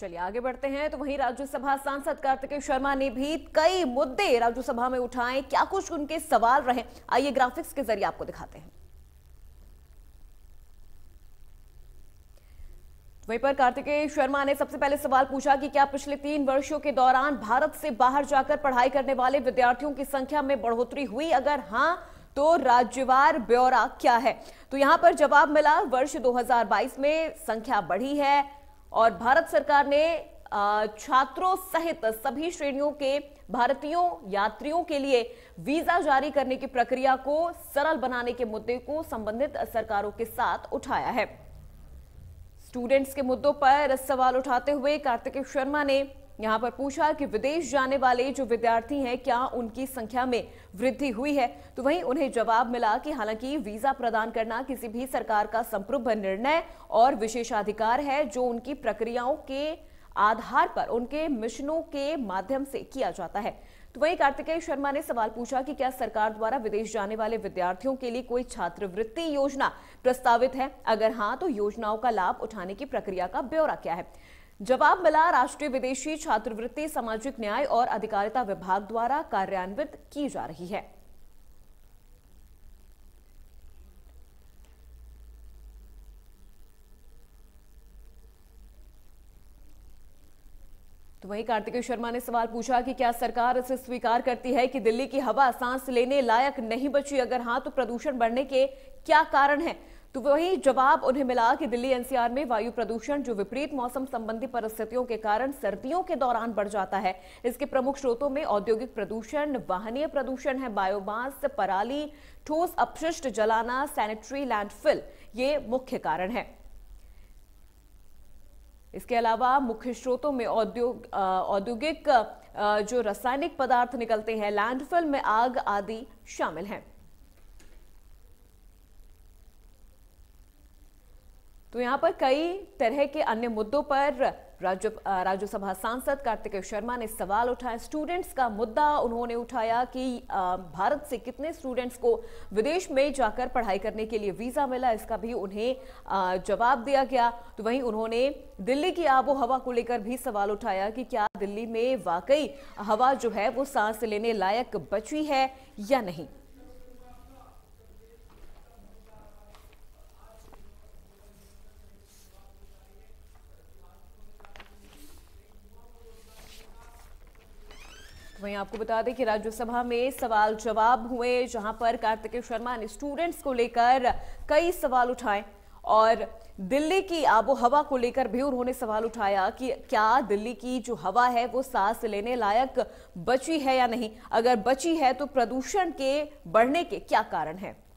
चलिए आगे बढ़ते हैं तो वहीं राज्यसभा सांसद कार्तिकेय शर्मा ने भी कई मुद्दे राज्यसभा में उठाए क्या कुछ उनके सवाल रहे आइए ग्राफिक्स के जरिए आपको दिखाते हैं वहीं पर कार्तिकेय शर्मा ने सबसे पहले सवाल पूछा कि क्या पिछले तीन वर्षों के दौरान भारत से बाहर जाकर पढ़ाई करने वाले विद्यार्थियों की संख्या में बढ़ोतरी हुई अगर हां तो राज्यवार ब्यौरा क्या है तो यहां पर जवाब मिला वर्ष 2022 में संख्या बढ़ी है और भारत सरकार ने छात्रों सहित सभी श्रेणियों के भारतीयों यात्रियों के लिए वीजा जारी करने की प्रक्रिया को सरल बनाने के मुद्दे को संबंधित सरकारों के साथ उठाया है स्टूडेंट्स के मुद्दों पर सवाल उठाते हुए कार्तिक शर्मा ने यहाँ पर पूछा कि विदेश जाने वाले जो विद्यार्थी हैं क्या उनकी संख्या में वृद्धि हुई है तो वहीं उन्हें जवाब मिला कि हालांकि वीजा प्रदान करना किसी भी सरकार का संप्रभ निर्णय और विशेषाधिकार है जो उनकी प्रक्रियाओं के आधार पर उनके मिशनों के माध्यम से किया जाता है तो वहीं कार्तिकेय शर्मा ने सवाल पूछा कि क्या सरकार द्वारा विदेश जाने वाले विद्यार्थियों के लिए कोई छात्रवृत्ति योजना प्रस्तावित है अगर हाँ तो योजनाओं का लाभ उठाने की प्रक्रिया का ब्यौरा क्या है जवाब मिला राष्ट्रीय विदेशी छात्रवृत्ति सामाजिक न्याय और अधिकारिता विभाग द्वारा कार्यान्वित की जा रही है तो वहीं कार्तिकेय शर्मा ने सवाल पूछा कि क्या सरकार इसे स्वीकार करती है कि दिल्ली की हवा सांस लेने लायक नहीं बची अगर हां तो प्रदूषण बढ़ने के क्या कारण है तो वही जवाब उन्हें मिला कि दिल्ली एनसीआर में वायु प्रदूषण जो विपरीत मौसम संबंधी परिस्थितियों के कारण सर्दियों के दौरान बढ़ जाता है इसके प्रमुख स्रोतों में औद्योगिक प्रदूषण वाहनीय प्रदूषण है बायोमास पराली ठोस अपशिष्ट जलाना सैनिटरी लैंडफिल ये मुख्य कारण है इसके अलावा मुख्य स्रोतों में औद्योग औद्योगिक जो रासायनिक पदार्थ निकलते हैं लैंडफिल में आग आदि शामिल हैं तो यहाँ पर कई तरह के अन्य मुद्दों पर राज्य राज्यसभा सांसद कार्तिकेय शर्मा ने सवाल उठाए स्टूडेंट्स का मुद्दा उन्होंने उठाया कि भारत से कितने स्टूडेंट्स को विदेश में जाकर पढ़ाई करने के लिए वीज़ा मिला इसका भी उन्हें जवाब दिया गया तो वहीं उन्होंने दिल्ली की आबो हवा को लेकर भी सवाल उठाया कि क्या दिल्ली में वाकई हवा जो है वो सांस लेने लायक बची है या नहीं वहीं आपको बता दें कि राज्यसभा में सवाल जवाब हुए जहां पर कार्तिकेय शर्मा ने स्टूडेंट्स को लेकर कई सवाल उठाए और दिल्ली की आबो हवा को लेकर भी उन्होंने सवाल उठाया कि क्या दिल्ली की जो हवा है वो सांस लेने लायक बची है या नहीं अगर बची है तो प्रदूषण के बढ़ने के क्या कारण है